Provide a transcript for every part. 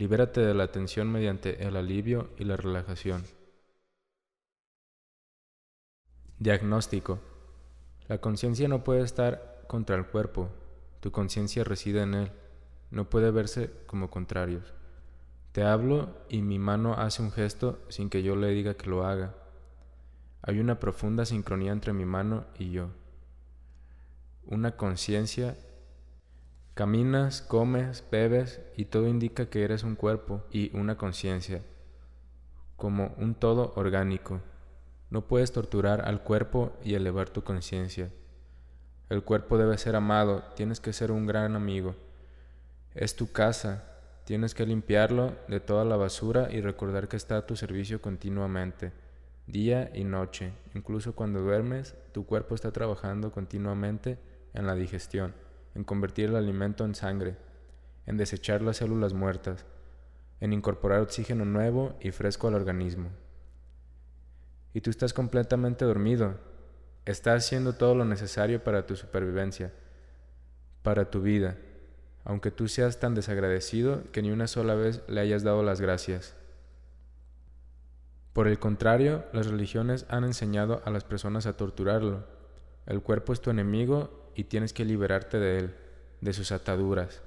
Libérate de la tensión mediante el alivio y la relajación. Diagnóstico. La conciencia no puede estar contra el cuerpo. Tu conciencia reside en él. No puede verse como contrarios. Te hablo y mi mano hace un gesto sin que yo le diga que lo haga. Hay una profunda sincronía entre mi mano y yo. Una conciencia Caminas, comes, bebes y todo indica que eres un cuerpo y una conciencia, como un todo orgánico. No puedes torturar al cuerpo y elevar tu conciencia. El cuerpo debe ser amado, tienes que ser un gran amigo. Es tu casa, tienes que limpiarlo de toda la basura y recordar que está a tu servicio continuamente, día y noche. Incluso cuando duermes, tu cuerpo está trabajando continuamente en la digestión en convertir el alimento en sangre, en desechar las células muertas, en incorporar oxígeno nuevo y fresco al organismo. Y tú estás completamente dormido, estás haciendo todo lo necesario para tu supervivencia, para tu vida, aunque tú seas tan desagradecido que ni una sola vez le hayas dado las gracias. Por el contrario, las religiones han enseñado a las personas a torturarlo. El cuerpo es tu enemigo y tienes que liberarte de él, de sus ataduras.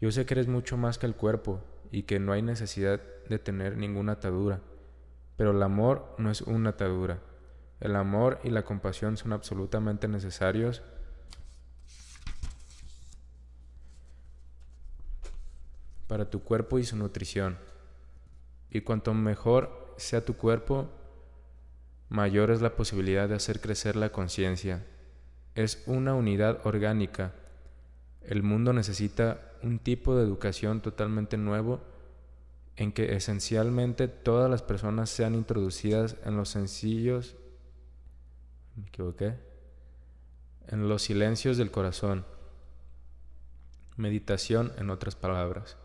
Yo sé que eres mucho más que el cuerpo y que no hay necesidad de tener ninguna atadura, pero el amor no es una atadura. El amor y la compasión son absolutamente necesarios para tu cuerpo y su nutrición. Y cuanto mejor sea tu cuerpo, mayor es la posibilidad de hacer crecer la conciencia es una unidad orgánica. El mundo necesita un tipo de educación totalmente nuevo en que esencialmente todas las personas sean introducidas en los sencillos... ¿Me equivoqué? En los silencios del corazón. Meditación, en otras palabras.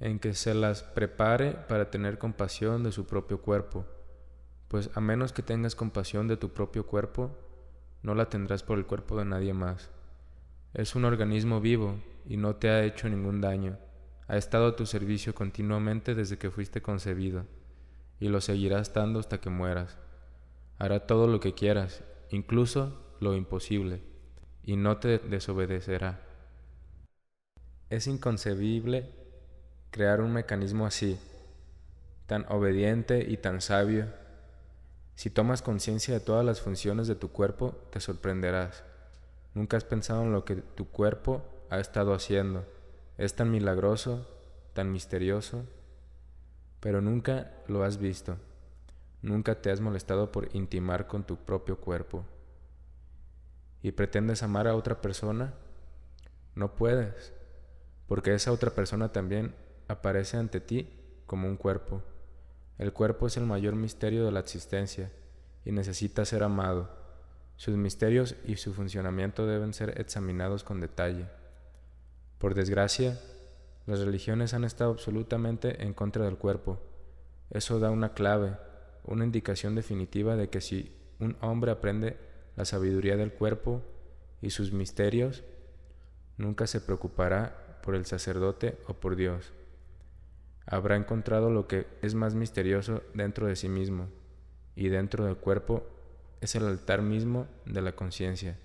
En que se las prepare para tener compasión de su propio cuerpo. Pues a menos que tengas compasión de tu propio cuerpo, no la tendrás por el cuerpo de nadie más. Es un organismo vivo y no te ha hecho ningún daño. Ha estado a tu servicio continuamente desde que fuiste concebido y lo seguirá estando hasta que mueras. Hará todo lo que quieras, incluso lo imposible, y no te desobedecerá. Es inconcebible crear un mecanismo así, tan obediente y tan sabio si tomas conciencia de todas las funciones de tu cuerpo, te sorprenderás. Nunca has pensado en lo que tu cuerpo ha estado haciendo. Es tan milagroso, tan misterioso, pero nunca lo has visto. Nunca te has molestado por intimar con tu propio cuerpo. ¿Y pretendes amar a otra persona? No puedes, porque esa otra persona también aparece ante ti como un cuerpo. El cuerpo es el mayor misterio de la existencia y necesita ser amado. Sus misterios y su funcionamiento deben ser examinados con detalle. Por desgracia, las religiones han estado absolutamente en contra del cuerpo. Eso da una clave, una indicación definitiva de que si un hombre aprende la sabiduría del cuerpo y sus misterios, nunca se preocupará por el sacerdote o por Dios habrá encontrado lo que es más misterioso dentro de sí mismo, y dentro del cuerpo es el altar mismo de la conciencia.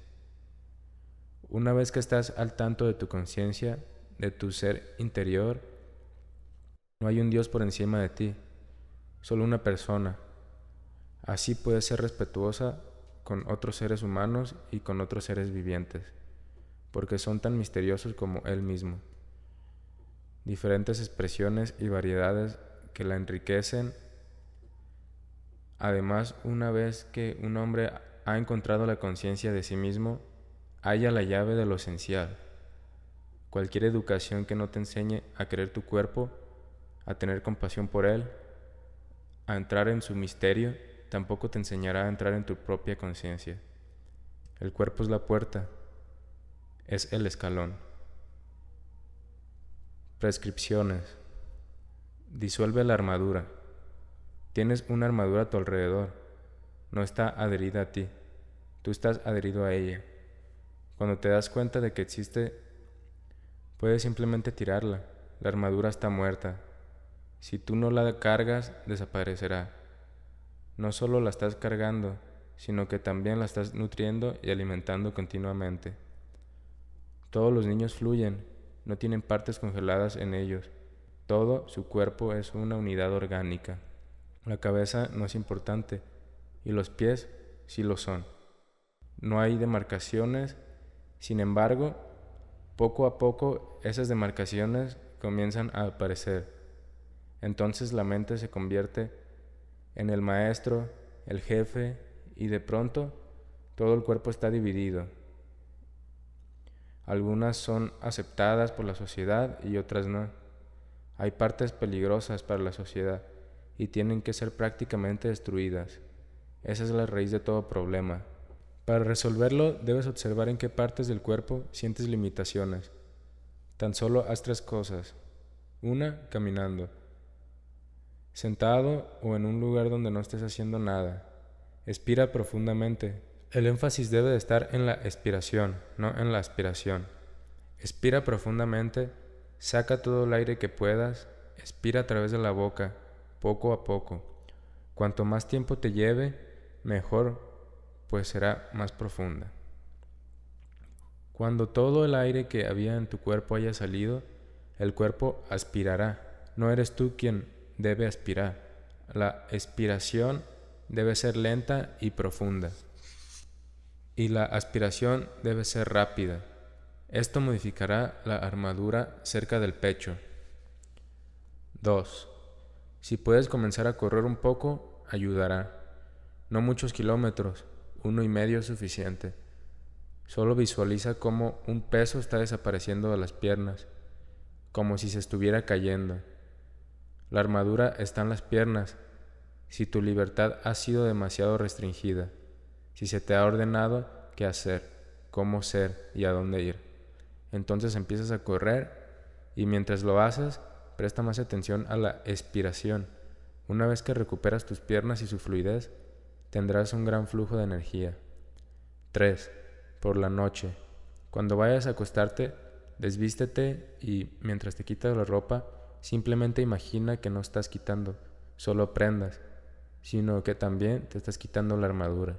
Una vez que estás al tanto de tu conciencia, de tu ser interior, no hay un Dios por encima de ti, solo una persona. Así puedes ser respetuosa con otros seres humanos y con otros seres vivientes, porque son tan misteriosos como Él mismo diferentes expresiones y variedades que la enriquecen. Además, una vez que un hombre ha encontrado la conciencia de sí mismo, halla la llave de lo esencial. Cualquier educación que no te enseñe a querer tu cuerpo, a tener compasión por él, a entrar en su misterio, tampoco te enseñará a entrar en tu propia conciencia. El cuerpo es la puerta, es el escalón. Prescripciones. Disuelve la armadura. Tienes una armadura a tu alrededor. No está adherida a ti. Tú estás adherido a ella. Cuando te das cuenta de que existe, puedes simplemente tirarla. La armadura está muerta. Si tú no la cargas, desaparecerá. No solo la estás cargando, sino que también la estás nutriendo y alimentando continuamente. Todos los niños fluyen no tienen partes congeladas en ellos. Todo su cuerpo es una unidad orgánica. La cabeza no es importante y los pies sí lo son. No hay demarcaciones, sin embargo, poco a poco esas demarcaciones comienzan a aparecer. Entonces la mente se convierte en el maestro, el jefe y de pronto todo el cuerpo está dividido, algunas son aceptadas por la sociedad y otras no. Hay partes peligrosas para la sociedad y tienen que ser prácticamente destruidas. Esa es la raíz de todo problema. Para resolverlo debes observar en qué partes del cuerpo sientes limitaciones. Tan solo haz tres cosas. Una, caminando. Sentado o en un lugar donde no estés haciendo nada. Expira profundamente, el énfasis debe estar en la expiración, no en la aspiración. Expira profundamente, saca todo el aire que puedas, expira a través de la boca, poco a poco. Cuanto más tiempo te lleve, mejor, pues será más profunda. Cuando todo el aire que había en tu cuerpo haya salido, el cuerpo aspirará. No eres tú quien debe aspirar. La expiración debe ser lenta y profunda y la aspiración debe ser rápida. Esto modificará la armadura cerca del pecho. 2. Si puedes comenzar a correr un poco, ayudará. No muchos kilómetros, uno y medio es suficiente. Solo visualiza cómo un peso está desapareciendo de las piernas, como si se estuviera cayendo. La armadura está en las piernas, si tu libertad ha sido demasiado restringida si se te ha ordenado qué hacer, cómo ser y a dónde ir. Entonces empiezas a correr y mientras lo haces, presta más atención a la expiración. Una vez que recuperas tus piernas y su fluidez, tendrás un gran flujo de energía. 3. Por la noche. Cuando vayas a acostarte, desvístete y mientras te quitas la ropa, simplemente imagina que no estás quitando solo prendas, sino que también te estás quitando la armadura.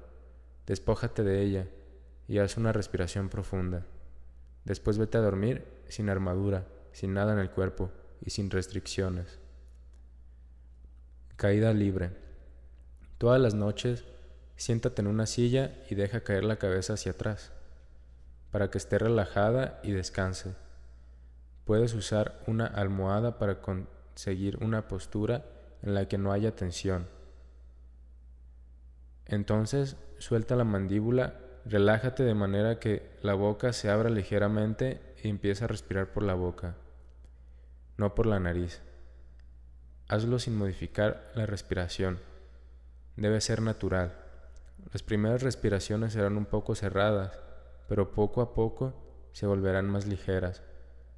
Despójate de ella y haz una respiración profunda. Después vete a dormir sin armadura, sin nada en el cuerpo y sin restricciones. Caída libre. Todas las noches, siéntate en una silla y deja caer la cabeza hacia atrás, para que esté relajada y descanse. Puedes usar una almohada para conseguir una postura en la que no haya tensión. Entonces suelta la mandíbula, relájate de manera que la boca se abra ligeramente y empieza a respirar por la boca, no por la nariz. Hazlo sin modificar la respiración. Debe ser natural. Las primeras respiraciones serán un poco cerradas, pero poco a poco se volverán más ligeras.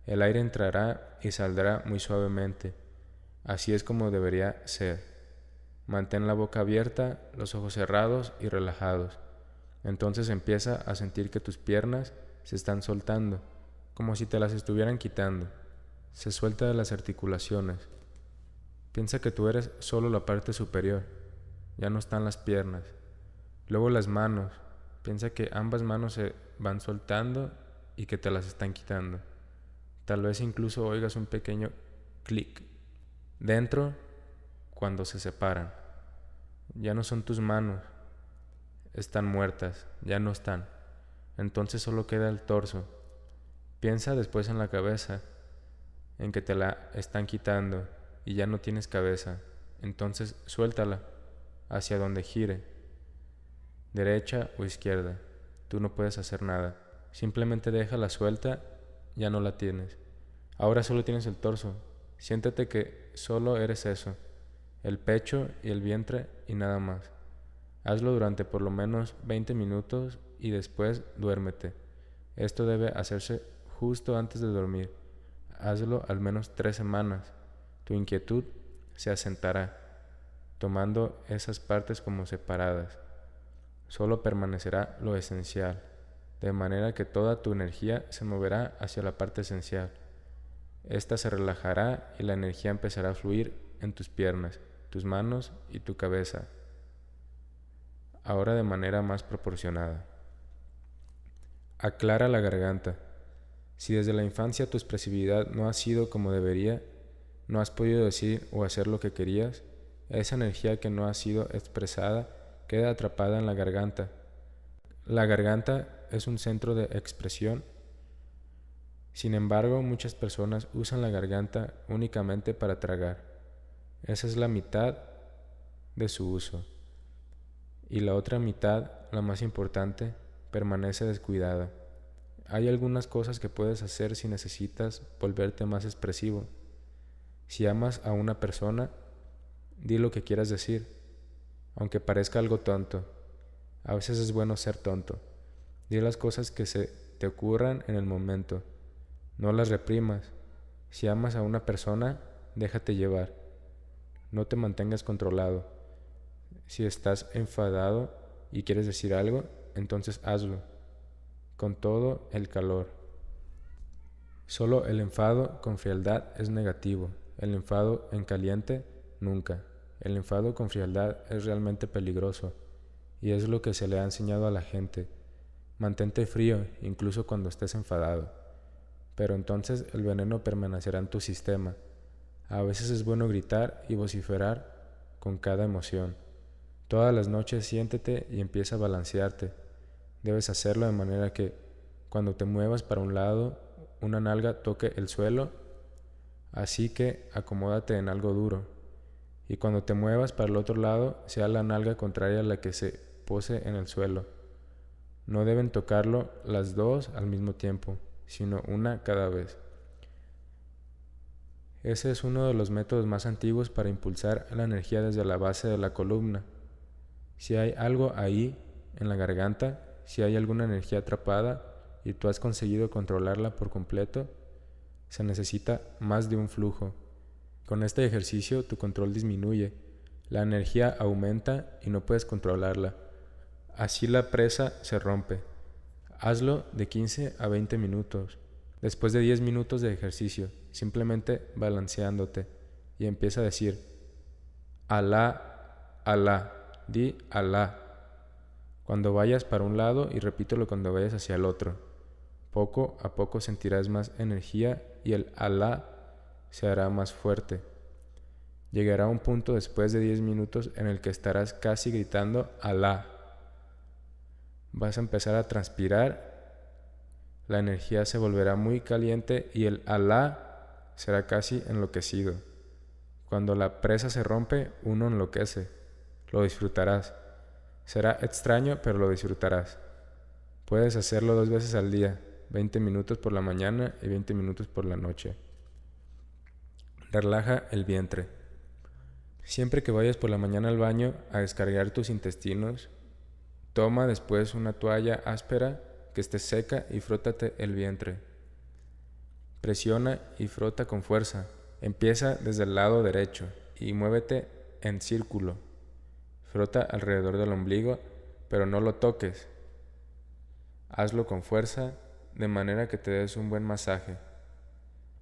El aire entrará y saldrá muy suavemente. Así es como debería ser. Mantén la boca abierta, los ojos cerrados y relajados. Entonces empieza a sentir que tus piernas se están soltando, como si te las estuvieran quitando. Se suelta de las articulaciones. Piensa que tú eres solo la parte superior. Ya no están las piernas. Luego las manos. Piensa que ambas manos se van soltando y que te las están quitando. Tal vez incluso oigas un pequeño clic dentro cuando se separan. Ya no son tus manos. Están muertas, ya no están. Entonces solo queda el torso. Piensa después en la cabeza, en que te la están quitando y ya no tienes cabeza. Entonces suéltala hacia donde gire, derecha o izquierda. Tú no puedes hacer nada. Simplemente déjala suelta, ya no la tienes. Ahora solo tienes el torso. Siéntate que solo eres eso el pecho y el vientre y nada más. Hazlo durante por lo menos 20 minutos y después duérmete. Esto debe hacerse justo antes de dormir. Hazlo al menos tres semanas. Tu inquietud se asentará, tomando esas partes como separadas. Solo permanecerá lo esencial, de manera que toda tu energía se moverá hacia la parte esencial. Esta se relajará y la energía empezará a fluir en tus piernas, tus manos y tu cabeza, ahora de manera más proporcionada. Aclara la garganta. Si desde la infancia tu expresividad no ha sido como debería, no has podido decir o hacer lo que querías, esa energía que no ha sido expresada queda atrapada en la garganta. La garganta es un centro de expresión. Sin embargo, muchas personas usan la garganta únicamente para tragar. Esa es la mitad de su uso. Y la otra mitad, la más importante, permanece descuidada. Hay algunas cosas que puedes hacer si necesitas volverte más expresivo. Si amas a una persona, di lo que quieras decir, aunque parezca algo tonto. A veces es bueno ser tonto. Di las cosas que se te ocurran en el momento. No las reprimas. Si amas a una persona, déjate llevar. No te mantengas controlado. Si estás enfadado y quieres decir algo, entonces hazlo. Con todo el calor. Solo el enfado con frialdad es negativo. El enfado en caliente, nunca. El enfado con frialdad es realmente peligroso. Y es lo que se le ha enseñado a la gente. Mantente frío incluso cuando estés enfadado. Pero entonces el veneno permanecerá en tu sistema a veces es bueno gritar y vociferar con cada emoción. Todas las noches siéntete y empieza a balancearte. Debes hacerlo de manera que cuando te muevas para un lado, una nalga toque el suelo, así que acomódate en algo duro. Y cuando te muevas para el otro lado, sea la nalga contraria a la que se pose en el suelo. No deben tocarlo las dos al mismo tiempo, sino una cada vez. Ese es uno de los métodos más antiguos para impulsar la energía desde la base de la columna. Si hay algo ahí, en la garganta, si hay alguna energía atrapada y tú has conseguido controlarla por completo, se necesita más de un flujo. Con este ejercicio tu control disminuye, la energía aumenta y no puedes controlarla. Así la presa se rompe. Hazlo de 15 a 20 minutos, después de 10 minutos de ejercicio simplemente balanceándote y empieza a decir, Alá, Alá, di Alá. Cuando vayas para un lado y repítelo cuando vayas hacia el otro. Poco a poco sentirás más energía y el Alá se hará más fuerte. Llegará un punto después de 10 minutos en el que estarás casi gritando Alá. Vas a empezar a transpirar, la energía se volverá muy caliente y el Alá será casi enloquecido. Cuando la presa se rompe, uno enloquece. Lo disfrutarás. Será extraño, pero lo disfrutarás. Puedes hacerlo dos veces al día, 20 minutos por la mañana y 20 minutos por la noche. Relaja el vientre. Siempre que vayas por la mañana al baño a descargar tus intestinos, toma después una toalla áspera que esté seca y frótate el vientre. Presiona y frota con fuerza. Empieza desde el lado derecho y muévete en círculo. Frota alrededor del ombligo, pero no lo toques. Hazlo con fuerza de manera que te des un buen masaje.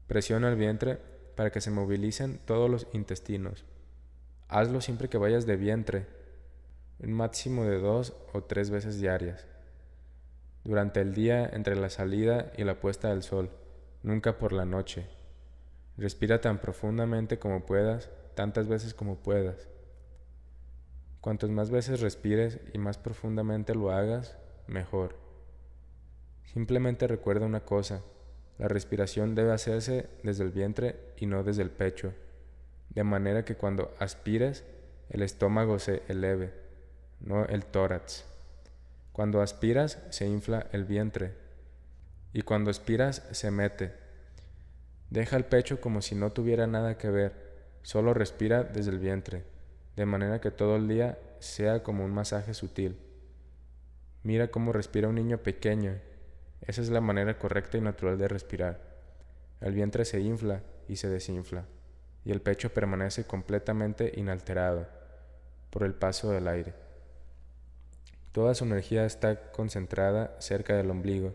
Presiona el vientre para que se movilicen todos los intestinos. Hazlo siempre que vayas de vientre, un máximo de dos o tres veces diarias, durante el día entre la salida y la puesta del sol nunca por la noche. Respira tan profundamente como puedas, tantas veces como puedas. Cuantas más veces respires y más profundamente lo hagas, mejor. Simplemente recuerda una cosa, la respiración debe hacerse desde el vientre y no desde el pecho, de manera que cuando aspires el estómago se eleve, no el tórax. Cuando aspiras se infla el vientre y cuando expiras se mete. Deja el pecho como si no tuviera nada que ver, solo respira desde el vientre, de manera que todo el día sea como un masaje sutil. Mira cómo respira un niño pequeño. Esa es la manera correcta y natural de respirar. El vientre se infla y se desinfla, y el pecho permanece completamente inalterado por el paso del aire. Toda su energía está concentrada cerca del ombligo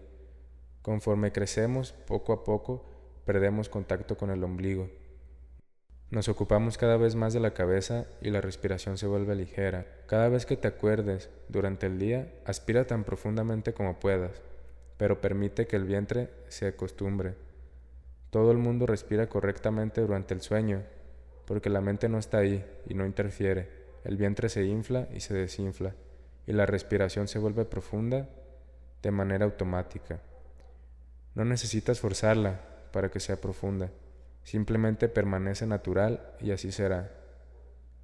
Conforme crecemos, poco a poco, perdemos contacto con el ombligo. Nos ocupamos cada vez más de la cabeza y la respiración se vuelve ligera. Cada vez que te acuerdes durante el día, aspira tan profundamente como puedas, pero permite que el vientre se acostumbre. Todo el mundo respira correctamente durante el sueño, porque la mente no está ahí y no interfiere. El vientre se infla y se desinfla, y la respiración se vuelve profunda de manera automática. No necesitas forzarla para que sea profunda, simplemente permanece natural y así será.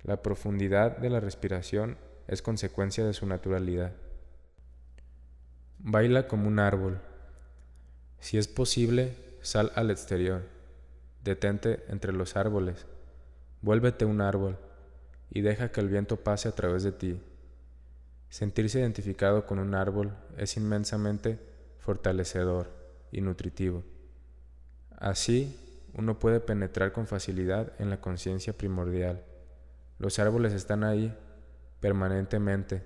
La profundidad de la respiración es consecuencia de su naturalidad. Baila como un árbol. Si es posible, sal al exterior. Detente entre los árboles. Vuélvete un árbol y deja que el viento pase a través de ti. Sentirse identificado con un árbol es inmensamente fortalecedor y nutritivo. Así, uno puede penetrar con facilidad en la conciencia primordial. Los árboles están ahí, permanentemente.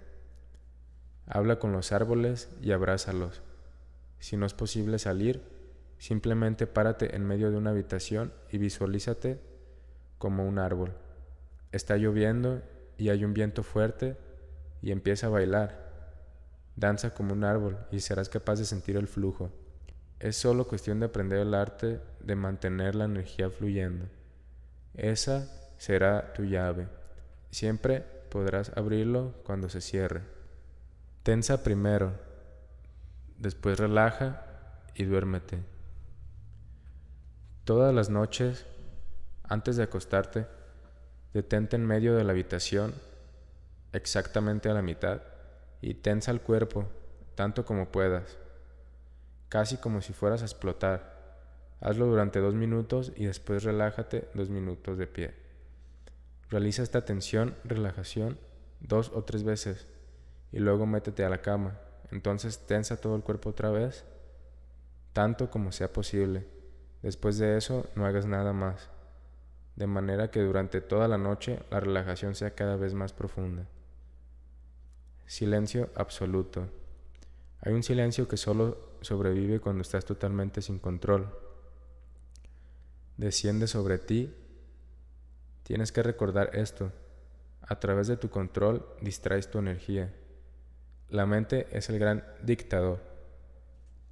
Habla con los árboles y abrázalos. Si no es posible salir, simplemente párate en medio de una habitación y visualízate como un árbol. Está lloviendo y hay un viento fuerte y empieza a bailar. Danza como un árbol y serás capaz de sentir el flujo. Es solo cuestión de aprender el arte de mantener la energía fluyendo. Esa será tu llave. Siempre podrás abrirlo cuando se cierre. Tensa primero, después relaja y duérmete. Todas las noches, antes de acostarte, detente en medio de la habitación, exactamente a la mitad, y tensa el cuerpo, tanto como puedas casi como si fueras a explotar. Hazlo durante dos minutos y después relájate dos minutos de pie. Realiza esta tensión, relajación, dos o tres veces y luego métete a la cama. Entonces tensa todo el cuerpo otra vez, tanto como sea posible. Después de eso no hagas nada más, de manera que durante toda la noche la relajación sea cada vez más profunda. Silencio absoluto. Hay un silencio que solo sobrevive cuando estás totalmente sin control. Desciende sobre ti. Tienes que recordar esto. A través de tu control distraes tu energía. La mente es el gran dictador.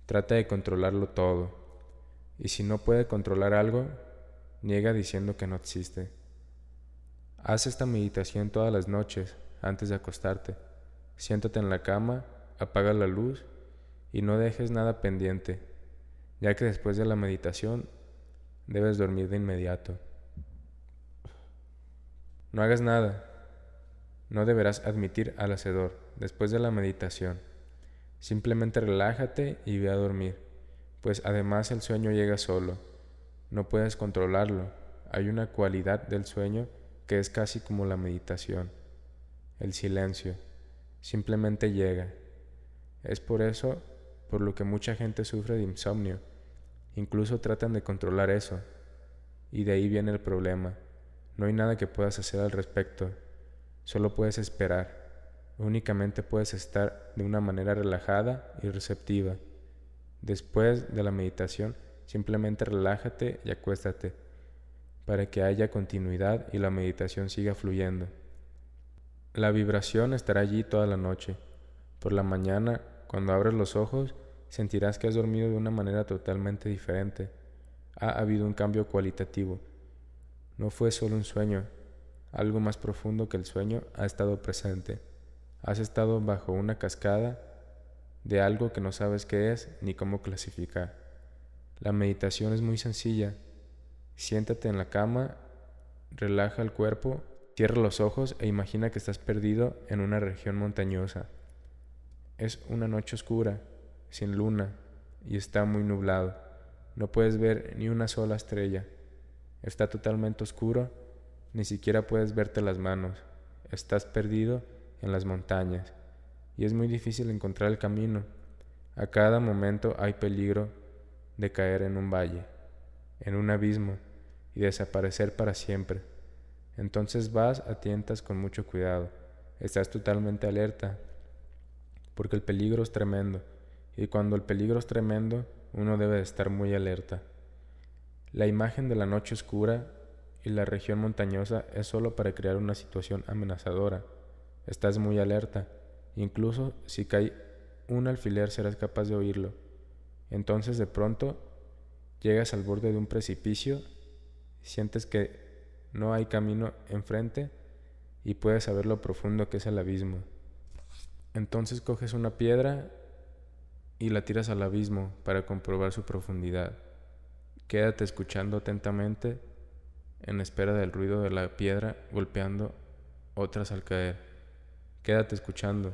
Trata de controlarlo todo. Y si no puede controlar algo, niega diciendo que no existe. Haz esta meditación todas las noches antes de acostarte. Siéntate en la cama, apaga la luz y no dejes nada pendiente, ya que después de la meditación debes dormir de inmediato. No hagas nada. No deberás admitir al hacedor después de la meditación. Simplemente relájate y ve a dormir, pues además el sueño llega solo. No puedes controlarlo. Hay una cualidad del sueño que es casi como la meditación. El silencio. Simplemente llega. Es por eso por lo que mucha gente sufre de insomnio. Incluso tratan de controlar eso. Y de ahí viene el problema. No hay nada que puedas hacer al respecto. Solo puedes esperar. Únicamente puedes estar de una manera relajada y receptiva. Después de la meditación, simplemente relájate y acuéstate para que haya continuidad y la meditación siga fluyendo. La vibración estará allí toda la noche. Por la mañana cuando abres los ojos, sentirás que has dormido de una manera totalmente diferente. Ha habido un cambio cualitativo. No fue solo un sueño. Algo más profundo que el sueño ha estado presente. Has estado bajo una cascada de algo que no sabes qué es ni cómo clasificar. La meditación es muy sencilla. Siéntate en la cama, relaja el cuerpo, cierra los ojos e imagina que estás perdido en una región montañosa. Es una noche oscura, sin luna, y está muy nublado. No puedes ver ni una sola estrella. Está totalmente oscuro, ni siquiera puedes verte las manos. Estás perdido en las montañas, y es muy difícil encontrar el camino. A cada momento hay peligro de caer en un valle, en un abismo, y desaparecer para siempre. Entonces vas a tientas con mucho cuidado. Estás totalmente alerta porque el peligro es tremendo, y cuando el peligro es tremendo, uno debe de estar muy alerta. La imagen de la noche oscura y la región montañosa es solo para crear una situación amenazadora. Estás muy alerta, incluso si cae un alfiler serás capaz de oírlo. Entonces de pronto llegas al borde de un precipicio, sientes que no hay camino enfrente y puedes saber lo profundo que es el abismo. Entonces coges una piedra y la tiras al abismo para comprobar su profundidad. Quédate escuchando atentamente en espera del ruido de la piedra golpeando otras al caer. Quédate escuchando,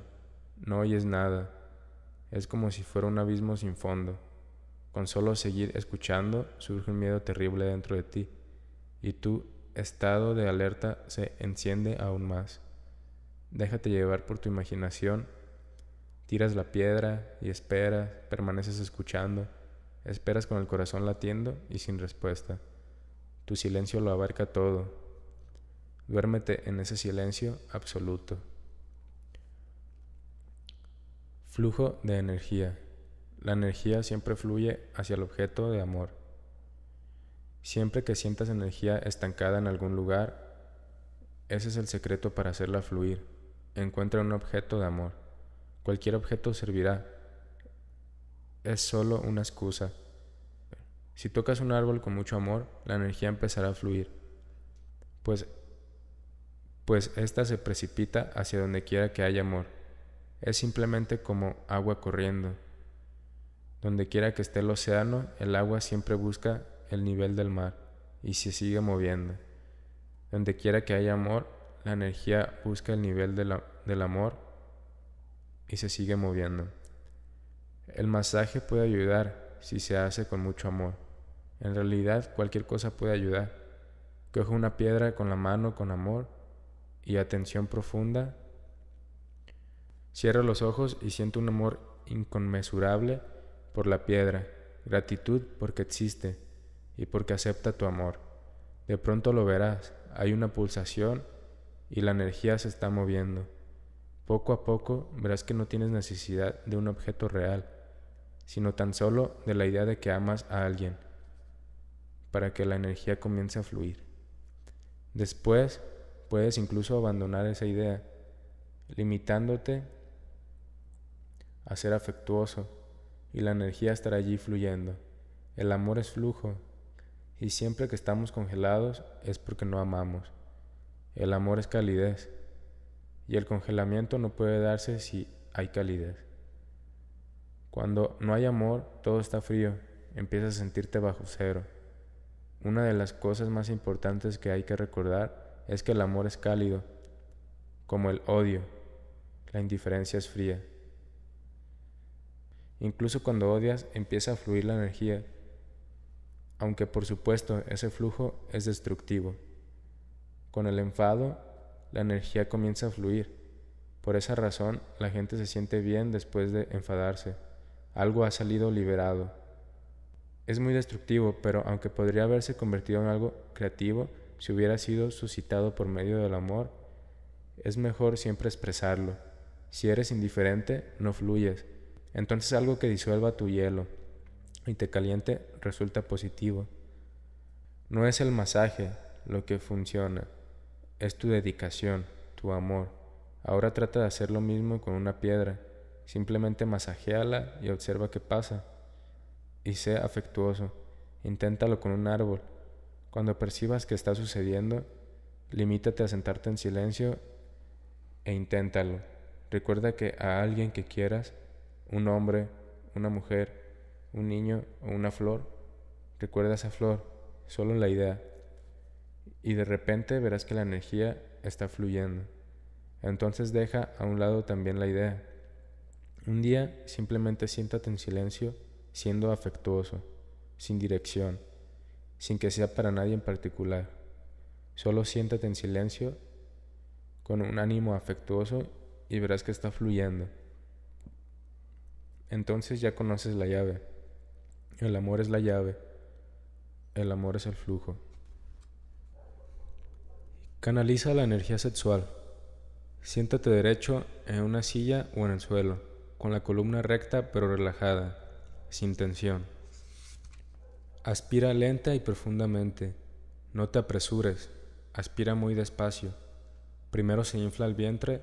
no oyes nada. Es como si fuera un abismo sin fondo. Con solo seguir escuchando surge un miedo terrible dentro de ti y tu estado de alerta se enciende aún más. Déjate llevar por tu imaginación. Tiras la piedra y esperas, permaneces escuchando, esperas con el corazón latiendo y sin respuesta. Tu silencio lo abarca todo. Duérmete en ese silencio absoluto. Flujo de energía. La energía siempre fluye hacia el objeto de amor. Siempre que sientas energía estancada en algún lugar, ese es el secreto para hacerla fluir encuentra un objeto de amor. Cualquier objeto servirá. Es solo una excusa. Si tocas un árbol con mucho amor, la energía empezará a fluir. Pues pues ésta se precipita hacia donde quiera que haya amor. Es simplemente como agua corriendo. Donde quiera que esté el océano, el agua siempre busca el nivel del mar y se sigue moviendo. Donde quiera que haya amor, la energía busca el nivel del amor y se sigue moviendo. El masaje puede ayudar si se hace con mucho amor. En realidad cualquier cosa puede ayudar. Coge una piedra con la mano con amor y atención profunda. Cierra los ojos y siento un amor inconmensurable por la piedra, gratitud porque existe y porque acepta tu amor. De pronto lo verás, hay una pulsación y la energía se está moviendo. Poco a poco verás que no tienes necesidad de un objeto real, sino tan solo de la idea de que amas a alguien, para que la energía comience a fluir. Después puedes incluso abandonar esa idea, limitándote a ser afectuoso, y la energía estará allí fluyendo. El amor es flujo, y siempre que estamos congelados es porque no amamos. El amor es calidez y el congelamiento no puede darse si hay calidez. Cuando no hay amor, todo está frío, empiezas a sentirte bajo cero. Una de las cosas más importantes que hay que recordar es que el amor es cálido, como el odio, la indiferencia es fría. Incluso cuando odias empieza a fluir la energía, aunque por supuesto ese flujo es destructivo. Con el enfado, la energía comienza a fluir. Por esa razón, la gente se siente bien después de enfadarse. Algo ha salido liberado. Es muy destructivo, pero aunque podría haberse convertido en algo creativo si hubiera sido suscitado por medio del amor, es mejor siempre expresarlo. Si eres indiferente, no fluyes. Entonces algo que disuelva tu hielo y te caliente resulta positivo. No es el masaje lo que funciona, es tu dedicación, tu amor. Ahora trata de hacer lo mismo con una piedra. Simplemente masajeala y observa qué pasa. Y sé afectuoso. Inténtalo con un árbol. Cuando percibas que está sucediendo, limítate a sentarte en silencio e inténtalo. Recuerda que a alguien que quieras, un hombre, una mujer, un niño o una flor, recuerda esa flor, solo la idea y de repente verás que la energía está fluyendo. Entonces deja a un lado también la idea. Un día simplemente siéntate en silencio siendo afectuoso, sin dirección, sin que sea para nadie en particular. Solo siéntate en silencio con un ánimo afectuoso y verás que está fluyendo. Entonces ya conoces la llave. El amor es la llave. El amor es el flujo. Canaliza la energía sexual. Siéntate derecho en una silla o en el suelo, con la columna recta pero relajada, sin tensión. Aspira lenta y profundamente. No te apresures. Aspira muy despacio. Primero se infla el vientre,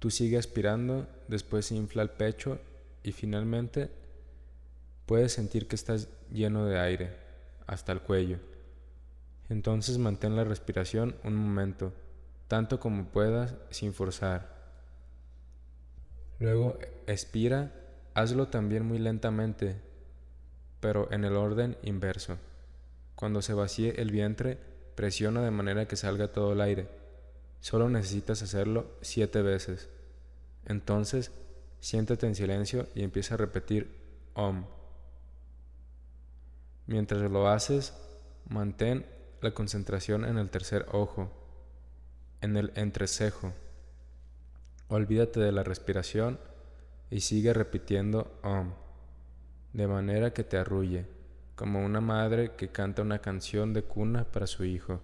tú sigue aspirando, después se infla el pecho y finalmente puedes sentir que estás lleno de aire hasta el cuello. Entonces mantén la respiración un momento, tanto como puedas, sin forzar. Luego expira, hazlo también muy lentamente, pero en el orden inverso. Cuando se vacíe el vientre, presiona de manera que salga todo el aire. Solo necesitas hacerlo siete veces. Entonces, siéntate en silencio y empieza a repetir OM. Mientras lo haces, mantén la concentración en el tercer ojo, en el entrecejo. Olvídate de la respiración y sigue repitiendo Om, de manera que te arrulle, como una madre que canta una canción de cuna para su hijo.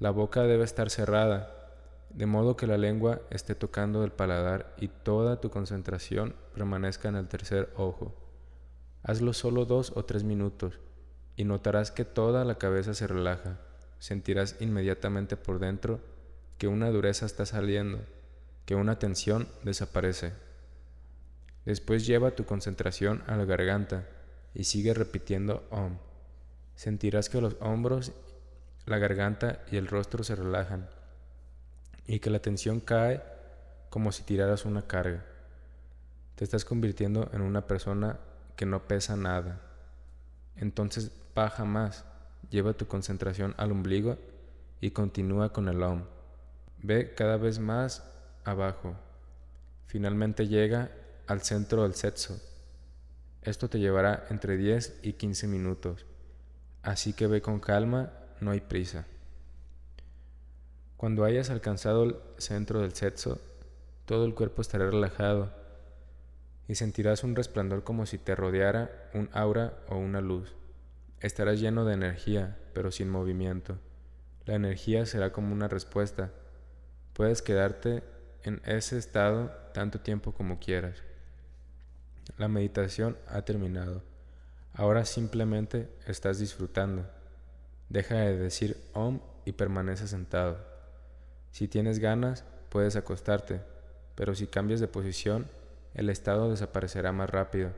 La boca debe estar cerrada, de modo que la lengua esté tocando el paladar y toda tu concentración permanezca en el tercer ojo. Hazlo solo dos o tres minutos y notarás que toda la cabeza se relaja. Sentirás inmediatamente por dentro que una dureza está saliendo, que una tensión desaparece. Después lleva tu concentración a la garganta y sigue repitiendo OM. Sentirás que los hombros, la garganta y el rostro se relajan y que la tensión cae como si tiraras una carga. Te estás convirtiendo en una persona que no pesa nada. Entonces Baja más, Lleva tu concentración al ombligo y continúa con el OM. Ve cada vez más abajo. Finalmente llega al centro del sexo. Esto te llevará entre 10 y 15 minutos. Así que ve con calma, no hay prisa. Cuando hayas alcanzado el centro del sexo, todo el cuerpo estará relajado y sentirás un resplandor como si te rodeara un aura o una luz. Estarás lleno de energía, pero sin movimiento. La energía será como una respuesta. Puedes quedarte en ese estado tanto tiempo como quieras. La meditación ha terminado. Ahora simplemente estás disfrutando. Deja de decir om y permanece sentado. Si tienes ganas, puedes acostarte, pero si cambias de posición, el estado desaparecerá más rápido.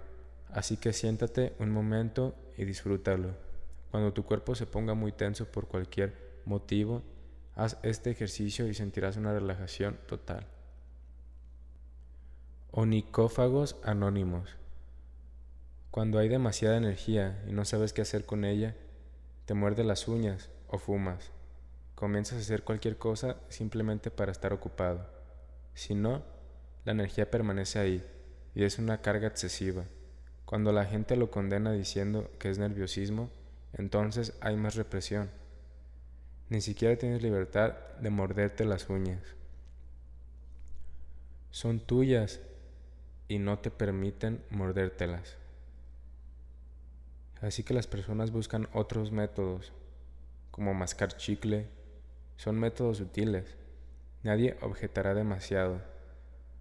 Así que siéntate un momento y disfrútalo. Cuando tu cuerpo se ponga muy tenso por cualquier motivo, haz este ejercicio y sentirás una relajación total. Onicófagos anónimos. Cuando hay demasiada energía y no sabes qué hacer con ella, te muerde las uñas o fumas. Comienzas a hacer cualquier cosa simplemente para estar ocupado. Si no, la energía permanece ahí y es una carga excesiva. Cuando la gente lo condena diciendo que es nerviosismo, entonces hay más represión. Ni siquiera tienes libertad de morderte las uñas. Son tuyas y no te permiten mordértelas. Así que las personas buscan otros métodos, como mascar chicle. Son métodos sutiles. Nadie objetará demasiado.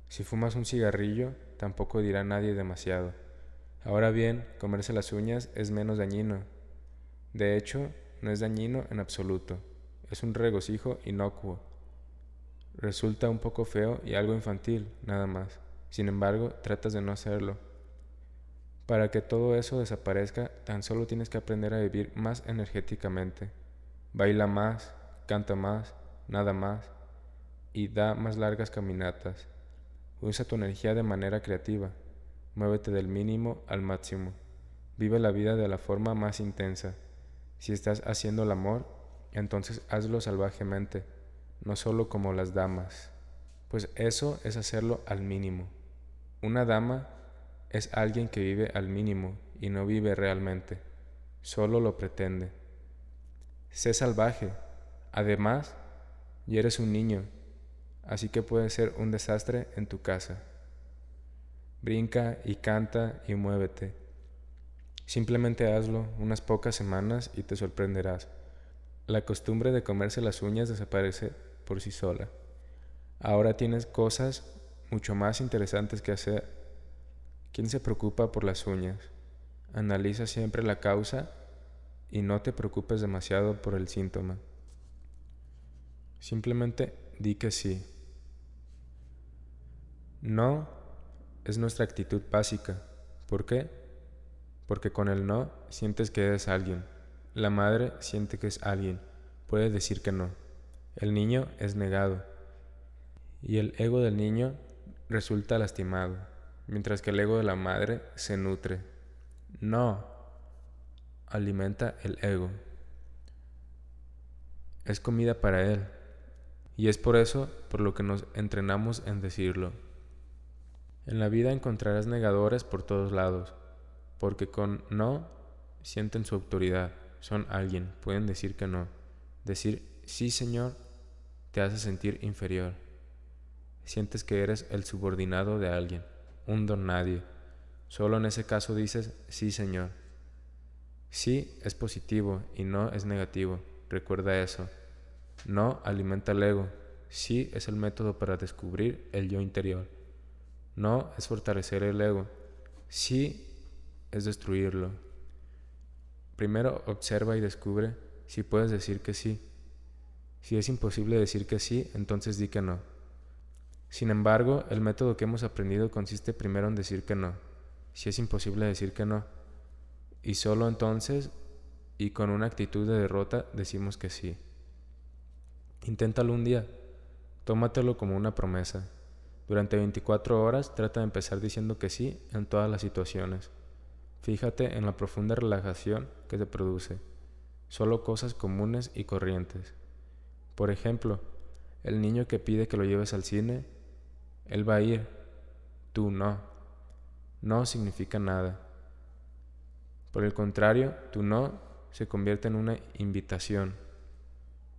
Si fumas un cigarrillo, tampoco dirá nadie demasiado. Ahora bien, comerse las uñas es menos dañino. De hecho, no es dañino en absoluto. Es un regocijo inocuo. Resulta un poco feo y algo infantil, nada más. Sin embargo, tratas de no hacerlo. Para que todo eso desaparezca, tan solo tienes que aprender a vivir más energéticamente. Baila más, canta más, nada más, y da más largas caminatas. Usa tu energía de manera creativa. Muévete del mínimo al máximo. Vive la vida de la forma más intensa. Si estás haciendo el amor, entonces hazlo salvajemente, no solo como las damas, pues eso es hacerlo al mínimo. Una dama es alguien que vive al mínimo y no vive realmente, solo lo pretende. Sé salvaje, además, ya eres un niño, así que puede ser un desastre en tu casa. Brinca y canta y muévete. Simplemente hazlo unas pocas semanas y te sorprenderás. La costumbre de comerse las uñas desaparece por sí sola. Ahora tienes cosas mucho más interesantes que hacer. ¿Quién se preocupa por las uñas? Analiza siempre la causa y no te preocupes demasiado por el síntoma. Simplemente di que sí. No es nuestra actitud básica. ¿Por qué? Porque con el no sientes que eres alguien. La madre siente que es alguien. Puede decir que no. El niño es negado. Y el ego del niño resulta lastimado, mientras que el ego de la madre se nutre. No. Alimenta el ego. Es comida para él. Y es por eso por lo que nos entrenamos en decirlo. En la vida encontrarás negadores por todos lados, porque con no sienten su autoridad, son alguien, pueden decir que no. Decir sí, Señor, te hace sentir inferior. Sientes que eres el subordinado de alguien, un don nadie. Solo en ese caso dices sí, Señor. Sí es positivo y no es negativo, recuerda eso. No alimenta el ego, sí es el método para descubrir el yo interior. No es fortalecer el ego, sí es destruirlo. Primero observa y descubre si puedes decir que sí. Si es imposible decir que sí, entonces di que no. Sin embargo, el método que hemos aprendido consiste primero en decir que no, si es imposible decir que no. Y solo entonces, y con una actitud de derrota, decimos que sí. Inténtalo un día. Tómatelo como una promesa. Durante 24 horas trata de empezar diciendo que sí en todas las situaciones. Fíjate en la profunda relajación que te produce. Solo cosas comunes y corrientes. Por ejemplo, el niño que pide que lo lleves al cine, él va a ir, tú no. No significa nada. Por el contrario, tu no se convierte en una invitación,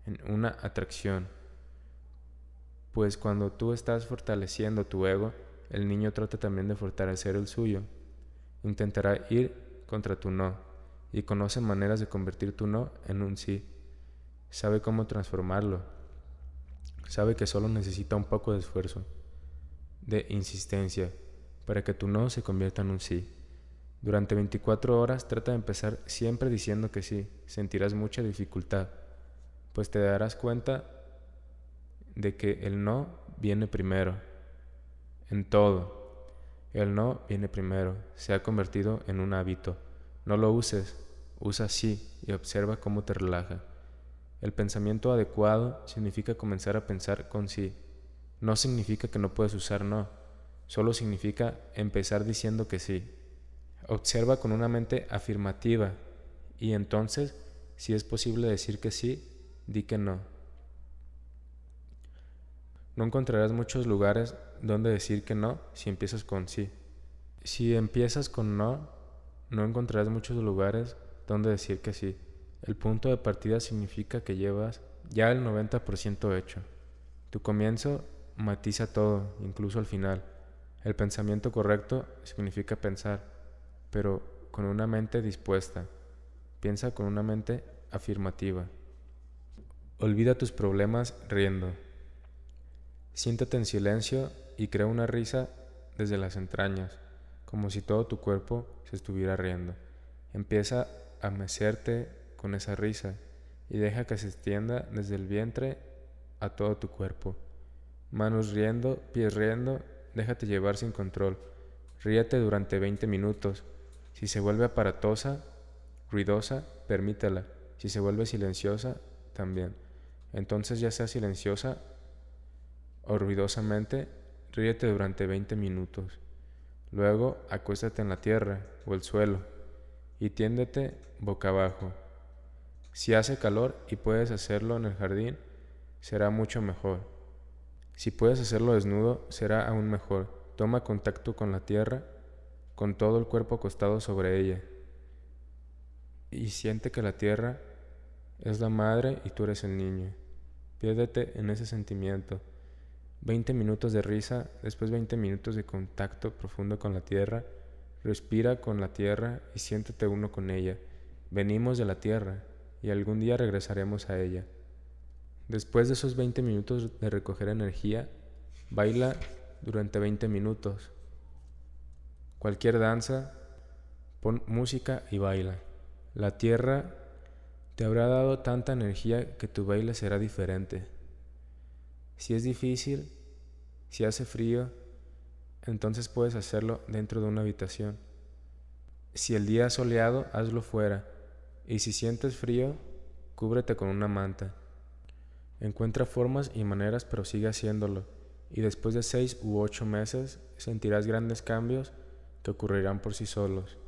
en una atracción pues cuando tú estás fortaleciendo tu ego, el niño trata también de fortalecer el suyo. Intentará ir contra tu no y conoce maneras de convertir tu no en un sí. Sabe cómo transformarlo. Sabe que solo necesita un poco de esfuerzo, de insistencia, para que tu no se convierta en un sí. Durante 24 horas trata de empezar siempre diciendo que sí. Sentirás mucha dificultad, pues te darás cuenta de que el no viene primero. En todo. El no viene primero. Se ha convertido en un hábito. No lo uses. Usa sí y observa cómo te relaja. El pensamiento adecuado significa comenzar a pensar con sí. No significa que no puedes usar no. Solo significa empezar diciendo que sí. Observa con una mente afirmativa y entonces, si es posible decir que sí, di que no. No encontrarás muchos lugares donde decir que no si empiezas con sí. Si empiezas con no, no encontrarás muchos lugares donde decir que sí. El punto de partida significa que llevas ya el 90% hecho. Tu comienzo matiza todo, incluso el final. El pensamiento correcto significa pensar, pero con una mente dispuesta. Piensa con una mente afirmativa. Olvida tus problemas riendo. Siéntate en silencio y crea una risa desde las entrañas, como si todo tu cuerpo se estuviera riendo. Empieza a mecerte con esa risa y deja que se extienda desde el vientre a todo tu cuerpo. Manos riendo, pies riendo, déjate llevar sin control. Ríete durante 20 minutos. Si se vuelve aparatosa, ruidosa, permítela. Si se vuelve silenciosa, también. Entonces ya sea silenciosa Orvidosamente, ríete durante 20 minutos. Luego, acuéstate en la tierra o el suelo y tiéndete boca abajo. Si hace calor y puedes hacerlo en el jardín, será mucho mejor. Si puedes hacerlo desnudo, será aún mejor. Toma contacto con la tierra, con todo el cuerpo acostado sobre ella. Y siente que la tierra es la madre y tú eres el niño. Piérdete en ese sentimiento. 20 minutos de risa, después 20 minutos de contacto profundo con la tierra. Respira con la tierra y siéntate uno con ella. Venimos de la tierra y algún día regresaremos a ella. Después de esos 20 minutos de recoger energía, baila durante 20 minutos. Cualquier danza, pon música y baila. La tierra te habrá dado tanta energía que tu baile será diferente. Si es difícil, si hace frío, entonces puedes hacerlo dentro de una habitación. Si el día es soleado, hazlo fuera, y si sientes frío, cúbrete con una manta. Encuentra formas y maneras, pero sigue haciéndolo, y después de seis u ocho meses sentirás grandes cambios que ocurrirán por sí solos.